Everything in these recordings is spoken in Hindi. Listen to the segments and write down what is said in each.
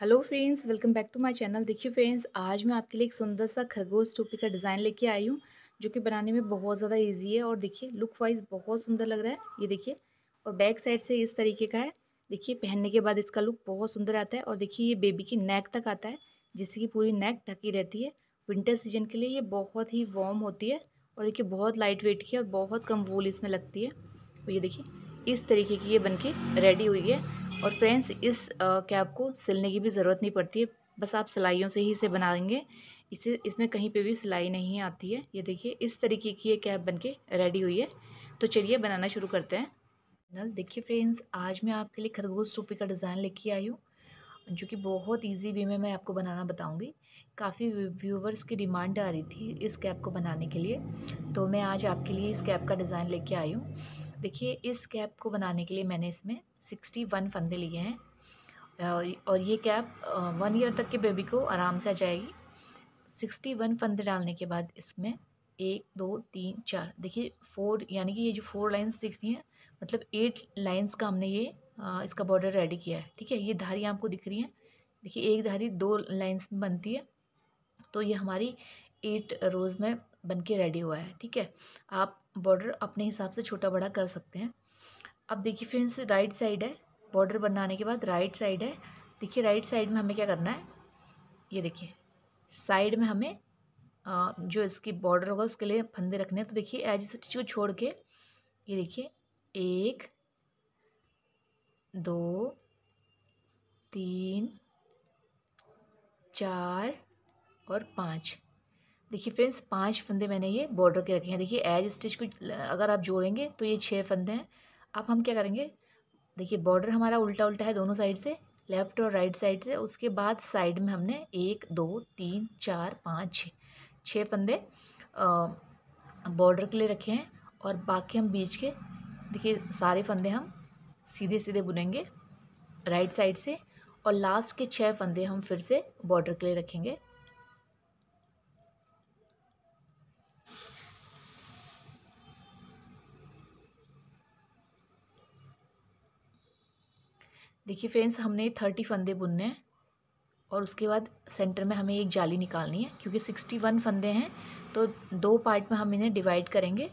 hello friends welcome back to my channel देखिए फ्रेंड्स आज मैं आपके लिए एक सुंदर सा खरगोश टोपी का डिज़ाइन लेके आई हूँ जो कि बनाने में बहुत ज़्यादा इजी है और देखिए लुक वाइज बहुत सुंदर लग रहा है ये देखिए और बैक साइड से इस तरीके का है देखिए पहनने के बाद इसका लुक बहुत सुंदर आता है और देखिए ये बेबी की नेक तक आता है जिससे कि पूरी नेक ढकी रहती है विंटर सीजन के लिए ये बहुत ही वार्म होती है और देखिए बहुत लाइट वेट की और बहुत कम वूल इसमें लगती है तो ये देखिए इस तरीके की ये बन रेडी हुई है और फ्रेंड्स इस कैप को सिलने की भी ज़रूरत नहीं पड़ती है बस आप सिलाइयों से ही इसे बनाएंगे इसे इसमें कहीं पे भी सिलाई नहीं आती है ये देखिए इस तरीके की ये कैप बनके रेडी हुई है तो चलिए बनाना शुरू करते हैं देखिए फ्रेंड्स आज मैं आपके लिए खरगोश टोपी का डिज़ाइन लेके आई हूँ जो कि बहुत ईजी वे में मैं आपको बनाना बताऊँगी काफ़ी व्यूवर्स की डिमांड आ रही थी इस कैप को बनाने के लिए तो मैं आज आपके लिए इस कैप का डिज़ाइन लेके आई हूँ देखिए इस कैप को बनाने के लिए मैंने इसमें सिक्सटी वन फंदे लिए हैं और, ये कैप वन ईयर तक के बेबी को आराम से आ जाएगी सिक्सटी वन फंदे डालने के बाद इसमें एक दो तीन चार देखिए फोर यानी कि ये जो फोर लाइंस दिख रही हैं मतलब एट लाइंस का हमने ये इसका बॉर्डर रेडी किया है ठीक है ये धारियाँ आपको दिख रही हैं देखिए एक धारी दो लाइंस में बनती है तो ये हमारी एट रोज़ में बन के रेडी हुआ है ठीक है आप बॉर्डर अपने हिसाब से छोटा बड़ा कर सकते हैं अब देखिए फ्रेंड्स राइट साइड है बॉर्डर बनाने के बाद राइट साइड है देखिए राइट साइड में हमें क्या करना है ये देखिए साइड में हमें जो इसकी बॉर्डर होगा उसके लिए फंदे रखने हैं तो देखिए एज इस चीज़ को छोड़ के ये देखिए एक दो तीन चार और पाँच देखिए फ्रेंड्स पांच फंदे मैंने ये बॉर्डर के रखे हैं देखिए एज स्टिच को अगर आप जोड़ेंगे तो ये छः फंदे हैं अब हम क्या करेंगे देखिए बॉर्डर हमारा उल्टा उल्टा है दोनों साइड से लेफ़्ट और राइट साइड से उसके बाद साइड में हमने एक दो तीन चार पाँच छः छः फंदे बॉर्डर के लिए रखे हैं और बाकी हम बीच के देखिए सारे फंदे हम सीधे सीधे बुनेंगे राइट साइड से और लास्ट के छः फंदे हम फिर से बॉर्डर के लिए रखेंगे देखिए फ्रेंड्स हमने थर्टी फंदे बुनने हैं और उसके बाद सेंटर में हमें एक जाली निकालनी है क्योंकि सिक्सटी वन फंदे हैं तो दो पार्ट में हम इन्हें डिवाइड करेंगे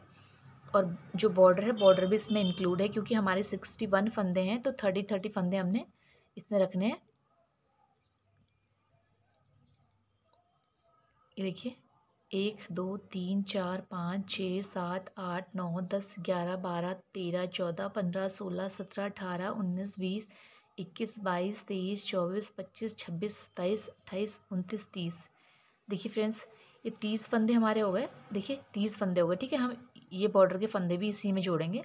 और जो बॉर्डर है बॉर्डर भी इसमें इंक्लूड है क्योंकि हमारे सिक्सटी वन फंदे हैं तो थर्टी थर्टी फंदे हमने इसमें रखने हैं ये देखिए एक दो तीन चार पाँच छः सात आठ नौ दस ग्यारह बारह तेरह चौदह पंद्रह सोलह सत्रह अठारह उन्नीस बीस इक्कीस बाईस तेईस चौबीस पच्चीस छब्बीस सत्ताईस अट्ठाईस उनतीस तीस देखिए फ्रेंड्स ये तीस फंदे हमारे हो गए देखिए तीस फंदे हो गए ठीक है हम ये बॉर्डर के फंदे भी इसी में जोड़ेंगे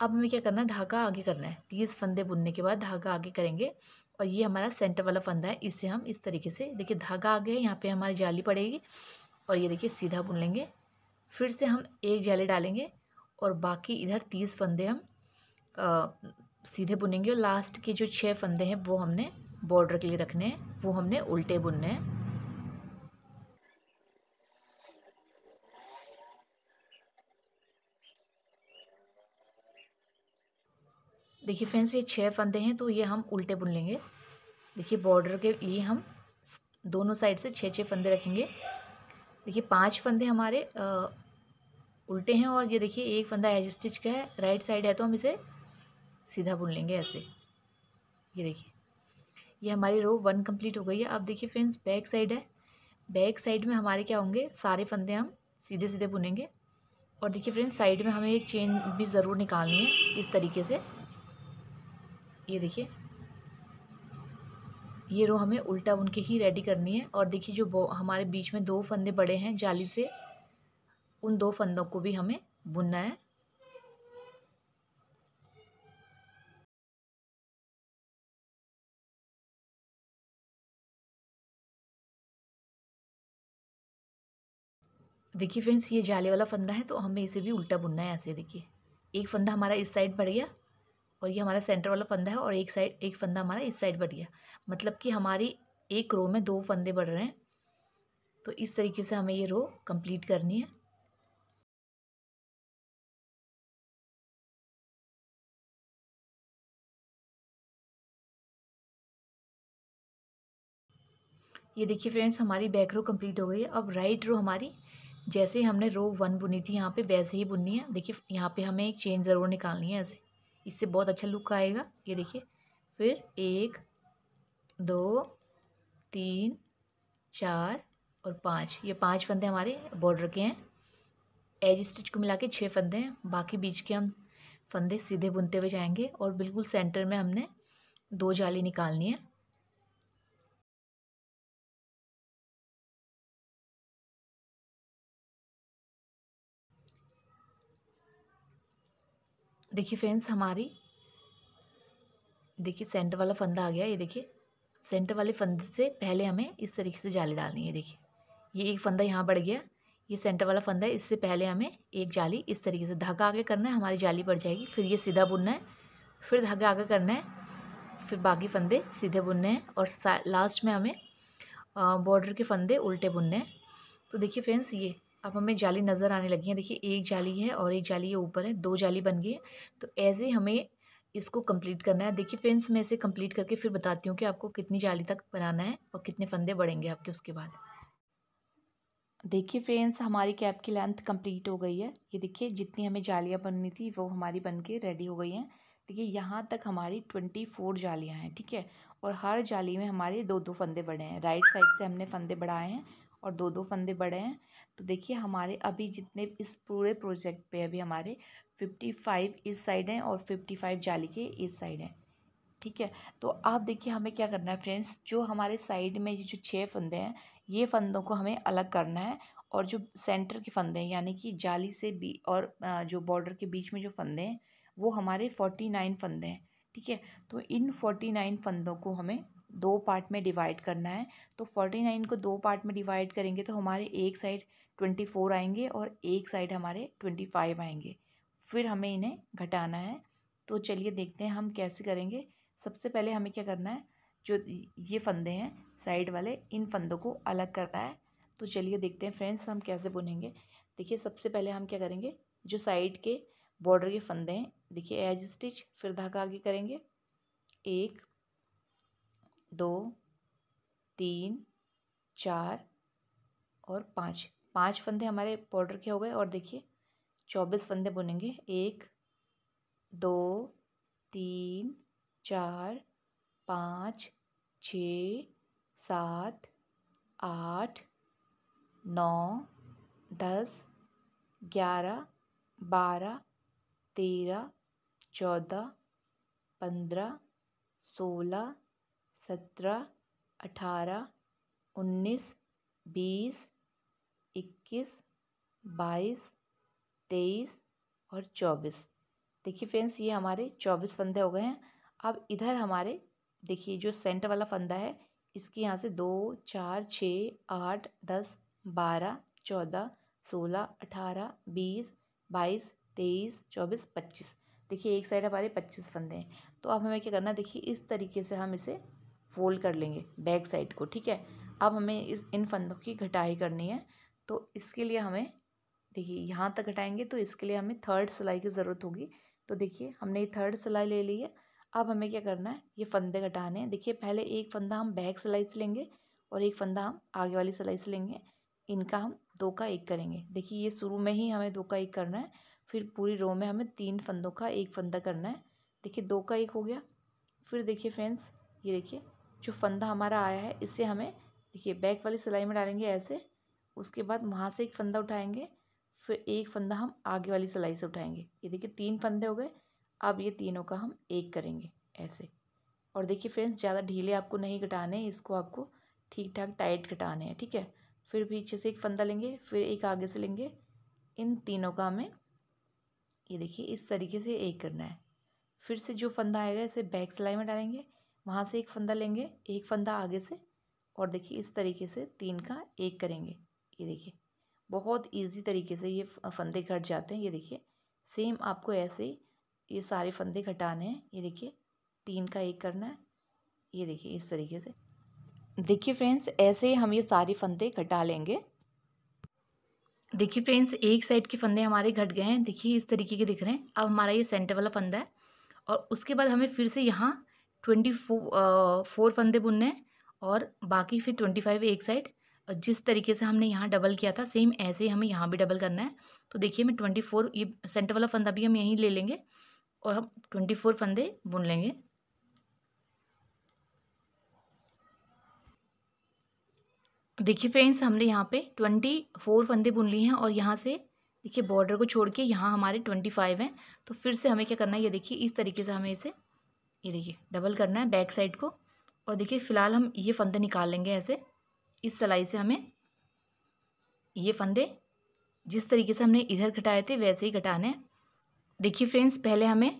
अब हमें क्या करना है धागा आगे करना है तीस फंदे बुनने के बाद धागा आगे करेंगे और ये हमारा सेंटर वाला फंदा है इसे हम इस तरीके से देखिए धागा आगे है यहाँ पे हमारी जाली पड़ेगी और ये देखिए सीधा बुन लेंगे फिर से हम एक जाली डालेंगे और बाकी इधर तीस फंदे हम सीधे बुनेंगे और लास्ट के जो छः फंदे हैं वो हमने बॉर्डर के लिए रखने हैं वो हमने उल्टे बुनने हैं देखिए फ्रेंड्स ये छः फंदे हैं तो ये हम उल्टे बुन लेंगे देखिए बॉर्डर के लिए हम दोनों साइड से छः छः फंदे रखेंगे देखिए पांच फंदे हमारे आ, उल्टे हैं और ये देखिए एक फंदा एज स्टिच का है राइट साइड है तो हम इसे सीधा बुन लेंगे ऐसे ये देखिए ये हमारी रो वन कंप्लीट हो गई है अब देखिए फ्रेंड्स बैक साइड है बैक साइड में हमारे क्या होंगे सारे फंदे हम सीधे सीधे बुनेंगे और देखिए फ्रेंड्स साइड में हमें एक चेन भी ज़रूर निकालनी है इस तरीके से ये देखिए ये रो हमें उल्टा बुन के ही रेडी करनी है और देखिए जो हमारे बीच में दो फंदे बड़े हैं जाली से उन दो फंदों को भी हमें बुनना है देखिए फ्रेंड्स ये जाले वाला फंदा है तो हमें इसे भी उल्टा बुनना है ऐसे देखिए एक फंदा हमारा इस साइड बढ़ गया और ये हमारा सेंटर वाला फंदा है और एक साइड एक फंदा हमारा इस साइड बढ़ गया मतलब कि हमारी एक रो में दो फंदे बढ़ रहे हैं तो इस तरीके से हमें ये रो कंप्लीट करनी है ये देखिए फ्रेंड्स हमारी बैक रो कंप्लीट हो गई है अब राइट रो हमारी जैसे हमने रो वन बुनी थी यहाँ पे वैसे ही बुननी है देखिए यहाँ पे हमें एक चेन ज़रूर निकालनी है ऐसे इससे बहुत अच्छा लुक आएगा ये देखिए फिर एक दो तीन चार और पाँच ये पाँच फंदे हमारे बॉर्डर के हैं एज स्टिच को मिला के छः फंदे हैं बाकी बीच के हम फंदे सीधे बुनते हुए जाएंगे और बिल्कुल सेंटर में हमने दो जाली निकालनी है देखिए फ्रेंड्स हमारी देखिए सेंटर वाला फंदा आ गया ये देखिए सेंटर वाले फंदे से पहले हमें इस तरीके से जाली डालनी है देखिए ये एक फंदा यहाँ बढ़ गया ये सेंटर वाला फंदा है इससे पहले हमें एक जाली इस तरीके से धागा आगे करना है हमारी जाली बढ़ जाएगी फिर ये सीधा बुनना है फिर धागा आगे करना है फिर बाकी फंदे सीधे बुनने हैं और लास्ट में हमें बॉर्डर के फंदे उल्टे बुनने हैं तो देखिए फ्रेंड्स ये अब हमें जाली नज़र आने लगी है देखिए एक जाली है और एक जाली ये ऊपर है दो जाली बन गई है तो ऐसे हमें इसको कंप्लीट करना है देखिए फ्रेंड्स मैं इसे कंप्लीट करके फिर बताती हूँ कि आपको कितनी जाली तक बनाना है और कितने फंदे बढ़ेंगे आपके उसके बाद देखिए फ्रेंड्स हमारी कैप की लेंथ कंप्लीट हो गई है ये देखिए जितनी हमें जालियाँ बननी थी वो हमारी बन के रेडी हो गई हैं देखिए यहाँ तक हमारी ट्वेंटी फोर जालियाँ हैं ठीक है और हर जाली में हमारे दो दो फंदे बढ़े हैं राइट साइड से हमने फंदे बढ़ाए हैं और दो दो फंदे बढ़े हैं तो देखिए हमारे अभी जितने इस पूरे प्रोजेक्ट पे अभी हमारे फिफ्टी फाइव इस साइड हैं और फिफ्टी फाइव जाली के इस साइड हैं ठीक है तो आप देखिए हमें क्या करना है फ्रेंड्स जो हमारे साइड में ये जो छः फंदे हैं ये फंदों को हमें अलग करना है और जो सेंटर के फंदे हैं यानी कि जाली से बी और जो बॉर्डर के बीच में जो फंदे हैं वो हमारे फोर्टी नाइन फंदे हैं ठीक है तो इन फोर्टी नाइन फंदों को हमें दो पार्ट में डिवाइड करना है तो फोर्टी नाइन को दो पार्ट में डिवाइड करेंगे तो हमारे एक साइड ट्वेंटी फ़ोर आएंगे और एक साइड हमारे ट्वेंटी फाइव आएंगे फिर हमें इन्हें घटाना है तो चलिए देखते हैं हम कैसे करेंगे सबसे पहले हमें क्या करना है जो ये फंदे हैं साइड वाले इन फंदों को अलग करना है तो चलिए देखते हैं फ्रेंड्स हम कैसे बुनेंगे देखिए सबसे पहले हम क्या करेंगे जो साइड के बॉर्डर के फंदे हैं देखिए एज स्टिच फिर धागा आगे करेंगे एक दो तीन चार और पाँच पाँच फंदे हमारे बॉर्डर के हो गए और देखिए चौबीस फंदे बुनेंगे एक दो तीन चार पाँच छ सात आठ नौ दस ग्यारह बारह तेरह चौदह पंद्रह सोलह सत्रह अठारह उन्नीस बीस इक्कीस बाईस तेईस और चौबीस देखिए फ्रेंड्स ये हमारे चौबीस फंदे हो गए हैं अब इधर हमारे देखिए जो सेंटर वाला फंदा है इसके यहाँ से दो चार छः आठ दस बारह चौदह सोलह अठारह बीस बाईस तेईस चौबीस पच्चीस देखिए एक साइड हमारे पच्चीस फंदे हैं तो अब हमें क्या करना देखिए इस तरीके से हम इसे फोल्ड कर लेंगे बैक साइड को ठीक है अब हमें इस इन फंदों की घटाई करनी है तो इसके लिए हमें देखिए यहाँ तक हटाएंगे तो इसके लिए हमें थर्ड सिलाई की ज़रूरत होगी तो देखिए हमने ये थर्ड सिलाई ले ली है अब हमें क्या करना है ये फंदे घटाने हैं देखिए पहले एक फंदा हम बैक सिलाई से लेंगे और एक फंदा हम आगे वाली सिलाई से लेंगे इनका हम दो का एक करेंगे देखिए ये शुरू में ही हमें दो का एक करना है फिर पूरी रो में हमें तीन फंदों का एक फंदा करना है देखिए दो का एक हो गया फिर देखिए फ्रेंड्स ये देखिए जो फंदा हमारा आया है इसे हमें देखिए बैक वाली सिलाई में डालेंगे ऐसे उसके बाद वहाँ से एक फंदा उठाएंगे फिर एक फंदा हम आगे वाली सिलाई से उठाएंगे ये देखिए तीन फंदे हो गए अब ये तीनों का हम एक करेंगे ऐसे और देखिए फ्रेंड्स ज़्यादा ढीले आपको नहीं घटाने इसको आपको ठीक ठाक टाइट घटाने हैं ठीक है फिर पीछे से एक फंदा लेंगे फिर एक आगे से लेंगे इन तीनों का हमें ये देखिए इस तरीके से एक करना है फिर से जो फंदा आएगा इसे बैक सिलाई में डालेंगे वहाँ से एक फंदा लेंगे एक फंदा आगे से और देखिए इस तरीके से तीन का एक करेंगे ये देखिए बहुत इजी तरीके से ये फंदे घट जाते हैं ये देखिए सेम आपको ऐसे ही ये सारे फंदे घटाने हैं ये देखिए तीन का एक करना है ये देखिए इस तरीके से देखिए फ्रेंड्स ऐसे हम ये सारे फंदे घटा लेंगे देखिए फ्रेंड्स एक साइड के फंदे हमारे घट गए हैं देखिए इस तरीके के दिख रहे हैं अब हमारा ये सेंटर वाला फंदा है और उसके बाद हमें फिर से यहाँ ट्वेंटी फोर फंदे बुनने हैं और बाकी फिर ट्वेंटी फाइव एक साइड और जिस तरीके से हमने यहाँ डबल किया था सेम ऐसे ही हमें यहाँ भी डबल करना है तो देखिए मैं ट्वेंटी फोर ये सेंटर वाला फंदा भी हम यहीं ले लेंगे और हम ट्वेंटी फोर फंदे बुन लेंगे देखिए फ्रेंड्स हमने यहाँ पे ट्वेंटी फोर फंदे बुन लिए हैं और यहाँ से देखिए बॉर्डर को छोड़ के यहाँ हमारे ट्वेंटी फाइव हैं तो फिर से हमें क्या करना है ये देखिए इस तरीके से हमें इसे ये देखिए डबल करना है बैक साइड को और देखिए फ़िलहाल हम ये फंदे निकाल लेंगे ऐसे इस सिलाई से हमें ये फंदे जिस तरीके से हमने इधर घटाए थे वैसे ही घटाने हैं देखिए फ्रेंड्स पहले हमें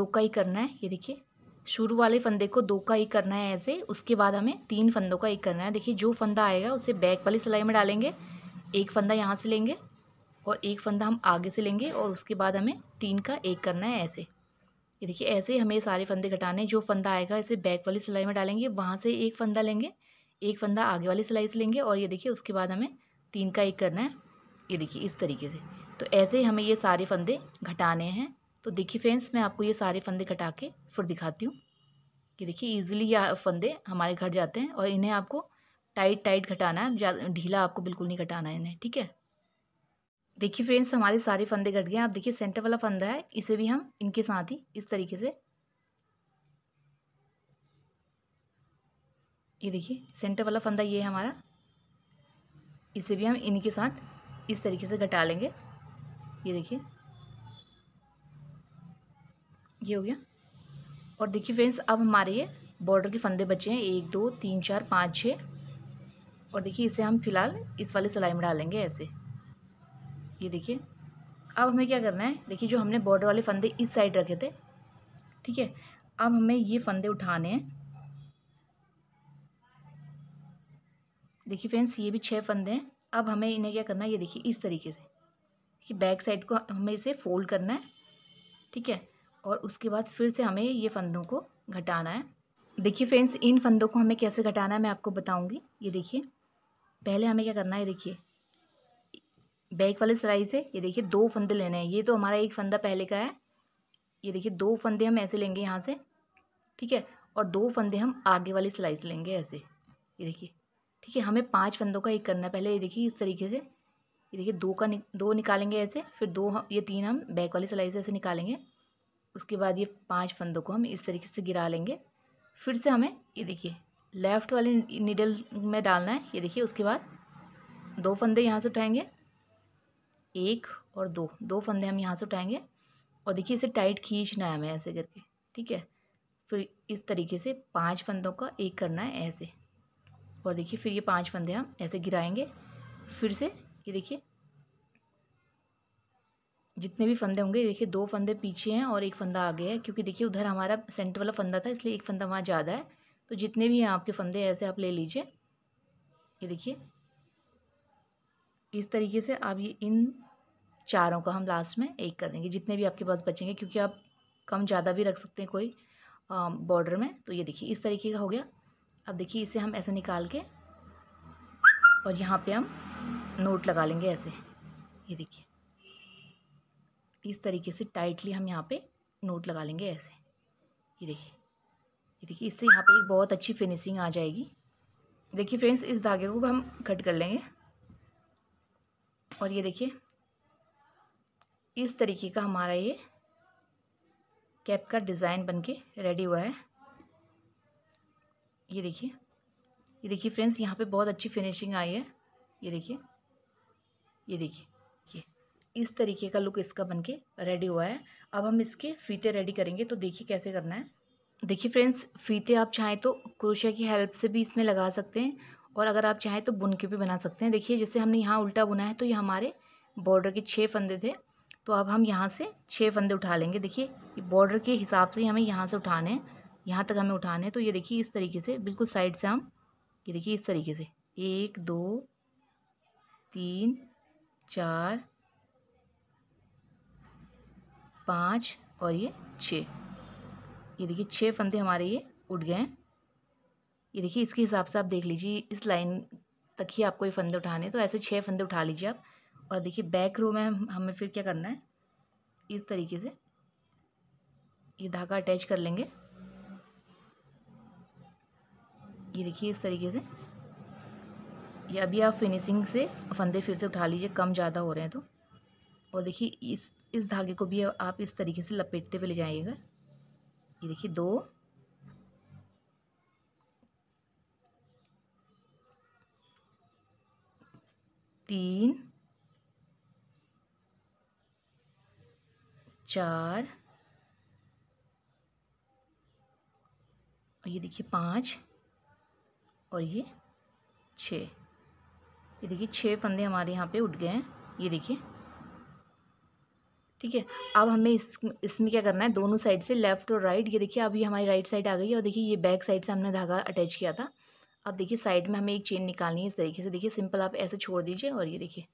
दो का ही करना है ये देखिए शुरू वाले फंदे को दो का ही करना है ऐसे उसके बाद हमें तीन फंदों का एक करना है देखिए जो फंदा आएगा उसे बैक वाली सिलाई में डालेंगे एक फंदा यहाँ से लेंगे और एक फंदा हम आगे से लेंगे और उसके बाद हमें तीन का एक करना है ऐसे ये देखिए ऐसे हमें सारे फंदे घटाने जो फंदा आएगा इसे बैक वाली सिलाई में डालेंगे वहाँ से एक फंदा लेंगे एक फंदा आगे वाली सिलाई से लेंगे और ये देखिए उसके बाद हमें तीन का एक करना है ये देखिए इस तरीके से तो ऐसे ही हमें ये सारे फंदे घटाने हैं तो देखिए फ्रेंड्स मैं आपको ये सारे फंदे घटा के फिर दिखाती हूँ ये देखिए ईजिली ये फंदे हमारे घर जाते हैं और इन्हें आपको टाइट टाइट घटाना है ढीला आपको बिल्कुल नहीं घटाना है इन्हें ठीक है देखिए फ्रेंड्स हमारे सारे फंदे घट गए आप देखिए सेंटर वाला फंदा है इसे भी हम इनके साथ ही इस तरीके से ये देखिए सेंटर वाला फंदा ये है हमारा इसे भी हम इनके साथ इस तरीके से घटा लेंगे ये देखिए ये हो गया और देखिए फ्रेंड्स अब हमारे ये बॉर्डर के फंदे बचे हैं एक दो तीन चार पाँच छः और देखिए इसे हम फिलहाल इस वाली सिलाई में डालेंगे ऐसे ये देखिए अब हमें क्या करना है देखिए जो हमने बॉर्डर वाले फंदे इस साइड रखे थे ठीक है अब हमें ये फंदे उठाने हैं देखिए फ्रेंड्स ये भी छः फंदे हैं अब हमें इन्हें क्या करना है ये देखिए इस तरीके से कि बैक साइड को हमें इसे फोल्ड करना है ठीक है और उसके बाद फिर से हमें ये फंदों को घटाना है देखिए फ्रेंड्स इन फंदों को हमें कैसे घटाना है मैं आपको बताऊंगी ये देखिए पहले हमें क्या करना है देखिए बैक वाले सिलाई से ये देखिए दो फंदे लेने हैं ये तो हमारा एक फंदा पहले का है ये देखिए दो फंदे हम ऐसे लेंगे यहाँ से ठीक है और दो फंदे हम आगे वाली सिलाई से लेंगे ऐसे ये देखिए ठीक है हमें पाँच फंदों का एक करना है पहले ये देखिए इस तरीके से ये देखिए दो का नि, दो निकालेंगे ऐसे फिर दो ये तीन हम बैक वाली सिलाई से ऐसे निकालेंगे उसके बाद ये पाँच फंदों को हम इस तरीके से गिरा लेंगे फिर से हमें ये देखिए लेफ़्ट वाले निडल में डालना है ये देखिए उसके बाद दो फंदे यहाँ से उठाएँगे एक और दो दो फंदे हम यहाँ से उठाएँगे और देखिए इसे टाइट खींचना है हमें ऐसे करके ठीक है फिर इस तरीके से पांच फंदों का एक करना है ऐसे और देखिए फिर ये पांच फंदे हम ऐसे गिराएंगे फिर से ये देखिए जितने भी फंदे होंगे देखिए दो फंदे पीछे हैं और एक फंदा आगे है क्योंकि देखिए उधर हमारा सेंटर वाला फंदा था इसलिए एक फंदा वहाँ ज़्यादा है तो जितने भी हैं आपके फंदे ऐसे आप ले लीजिए ये देखिए इस तरीके से आप ये इन चारों का हम लास्ट में एक कर देंगे जितने भी आपके पास बचेंगे क्योंकि आप कम ज़्यादा भी रख सकते हैं कोई बॉर्डर में तो ये देखिए इस तरीके का हो गया अब देखिए इसे हम ऐसे निकाल के और यहाँ पे हम नोट लगा लेंगे ऐसे ये देखिए इस तरीके से टाइटली हम यहाँ पे नोट लगा लेंगे ऐसे ये देखिए ये देखिए इससे यहाँ पे एक बहुत अच्छी फिनिशिंग आ जाएगी देखिए फ्रेंड्स इस धागे को हम कट कर लेंगे और ये देखिए इस तरीके का हमारा ये कैप का डिज़ाइन बनके रेडी हुआ है ये देखिए ये देखिए फ्रेंड्स यहाँ पे बहुत अच्छी फिनिशिंग आई है ये देखिए ये देखिए ये इस तरीके का लुक इसका बन के रेडी हुआ है अब हम इसके फीते रेडी करेंगे तो देखिए कैसे करना है देखिए फ्रेंड्स फीते आप चाहें तो क्रोशिया की हेल्प से भी इसमें लगा सकते हैं और अगर आप चाहें तो बुन के भी बना सकते हैं देखिए जैसे हमने यहाँ उल्टा बुना है तो ये हमारे बॉर्डर के छः फंदे थे तो अब हम यहाँ से छः फंदे उठा लेंगे देखिए बॉर्डर के हिसाब से हमें यहाँ से उठाने हैं यहाँ तक हमें उठाना है तो ये देखिए इस तरीके से बिल्कुल साइड से हम ये देखिए इस तरीके से एक दो तीन चार पाँच और ये छः ये देखिए छः फंदे हमारे ये उठ गए हैं ये देखिए इसके हिसाब से आप देख लीजिए इस लाइन तक ही आपको ये फंदे उठाने हैं तो ऐसे छः फंदे उठा लीजिए आप और देखिए बैक रो में हमें फिर क्या करना है इस तरीके से ये धागा अटैच कर लेंगे ये देखिए इस तरीके से ये अभी आप फिनिशिंग से फंदे फिर से उठा लीजिए कम ज़्यादा हो रहे हैं तो और देखिए इस इस धागे को भी आप इस तरीके से लपेटते हुए ले जाइएगा ये देखिए दो तीन चार और ये देखिए पाँच और ये छः ये देखिए छः फंदे हमारे यहाँ पे उठ गए हैं ये देखिए ठीक है अब हमें इस इसमें क्या करना है दोनों साइड से लेफ़्ट और राइट ये देखिए अभी हमारी राइट साइड आ गई है और देखिए ये बैक साइड से हमने धागा अटैच किया था अब देखिए साइड में हमें एक चेन निकालनी है इस तरीके से देखिए सिंपल आप ऐसे छोड़ दीजिए और ये देखिए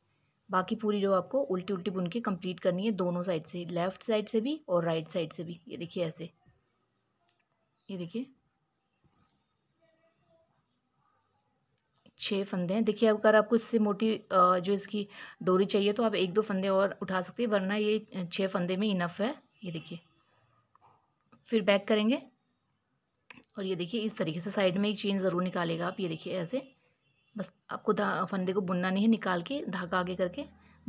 बाकी पूरी जो आपको उल्टी उल्टी बुन के कंप्लीट करनी है दोनों साइड से लेफ़्ट साइड से भी और राइट साइड से भी ये देखिए ऐसे ये देखिए छः फंदे हैं देखिए अगर आपको इससे मोटी जो इसकी डोरी चाहिए तो आप एक दो फंदे और उठा सकते हैं वरना ये छः फंदे में इनफ है ये देखिए फिर बैक करेंगे और ये देखिए इस तरीके से साइड में एक चेन ज़रूर निकालेगा आप ये देखिए ऐसे बस आपको फंदे को बुनना नहीं है निकाल के धागा आगे करके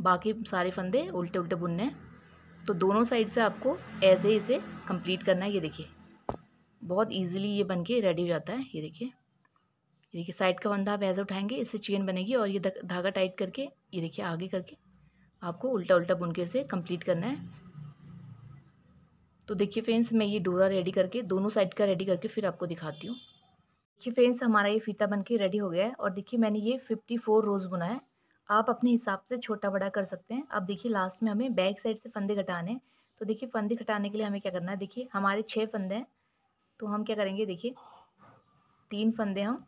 बाकी सारे फंदे उल्टे उल्टे बुनने हैं तो दोनों साइड से आपको ऐसे ही इसे कंप्लीट करना है ये देखिए बहुत इजीली ये बन के रेडी हो जाता है ये देखिए देखिए साइड का बंदा आप ऐसा उठाएंगे इससे चेन बनेगी और ये धागा टाइट करके ये देखिए आगे करके आपको उल्टा उल्टा बुन के इसे कंप्लीट करना है तो देखिए फ्रेंड्स मैं ये डोरा रेडी करके दोनों साइड का रेडी करके फिर आपको दिखाती हूँ देखिए फ्रेंड्स हमारा ये फीता बन के रेडी हो गया है और देखिए मैंने ये फिफ्टी फोर रोज़ बुना है आप अपने हिसाब से छोटा बड़ा कर सकते हैं अब देखिए लास्ट में हमें बैक साइड से फंदे घटाने हैं तो देखिए फंदे घटाने के लिए हमें क्या करना है देखिए हमारे छः फंदे हैं तो हम क्या करेंगे देखिए तीन फंदे हम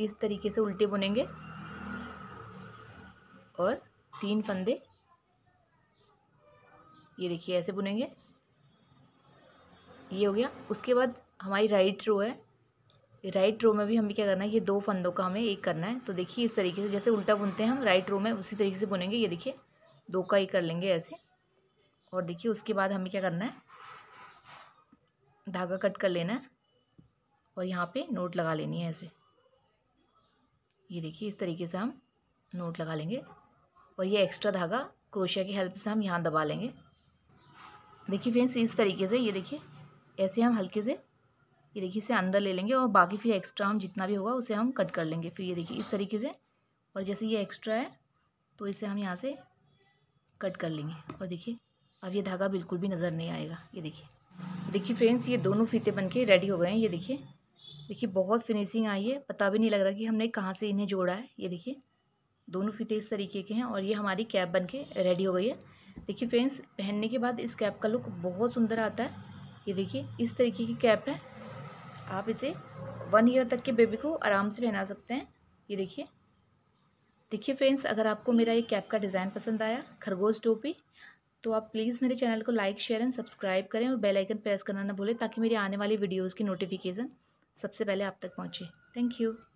इस तरीके से उल्टे बुनेंगे और तीन फंदे ये देखिए ऐसे बुनेंगे ये हो गया उसके बाद हमारी राइट रो है राइट रो में भी हमें क्या करना है ये दो फंदों का हमें एक करना है तो देखिए इस तरीके से जैसे उल्टा बुनते हैं हम राइट रो में उसी तरीके से बुनेंगे ये देखिए दो का एक कर लेंगे ऐसे और देखिए उसके बाद हमें क्या करना है धागा कट कर लेना है और यहाँ पे नोट लगा लेनी है ऐसे ये देखिए इस तरीके से हम नोट लगा लेंगे और ये एक्स्ट्रा धागा क्रोशिया की हेल्प से हम यहाँ दबा लेंगे देखिए फ्रेंड्स इस तरीके से ये देखिए ऐसे हम हल्के से ये देखिए इसे अंदर ले लेंगे और बाकी फिर एक्स्ट्रा हम जितना भी होगा उसे हम कट कर लेंगे फिर ये देखिए इस तरीके से और जैसे ये एक्स्ट्रा है तो इसे हम यहाँ से कट कर लेंगे और देखिए अब ये धागा बिल्कुल भी नज़र नहीं आएगा ये देखिए देखिए फ्रेंड्स ये दोनों फीते बन के रेडी हो गए हैं ये देखिए देखिए बहुत फिनिशिंग आई है पता भी नहीं लग रहा कि हमने कहाँ से इन्हें जोड़ा है ये देखिए दोनों फीते इस तरीके के हैं और ये हमारी कैप बन के रेडी हो गई है देखिए फ्रेंड्स पहनने के बाद इस कैप का लुक बहुत सुंदर आता है ये देखिए इस तरीके की कैप है आप इसे वन ईयर तक के बेबी को आराम से पहना सकते हैं ये देखिए देखिए फ्रेंड्स अगर आपको मेरा ये कैप का डिज़ाइन पसंद आया खरगोश टोपी तो आप प्लीज़ मेरे चैनल को लाइक शेयर एंड सब्सक्राइब करें और बेल आइकन प्रेस करना ना भूलें ताकि मेरी आने वाली वीडियोस की नोटिफिकेशन सबसे पहले आप तक पहुँचे थैंक यू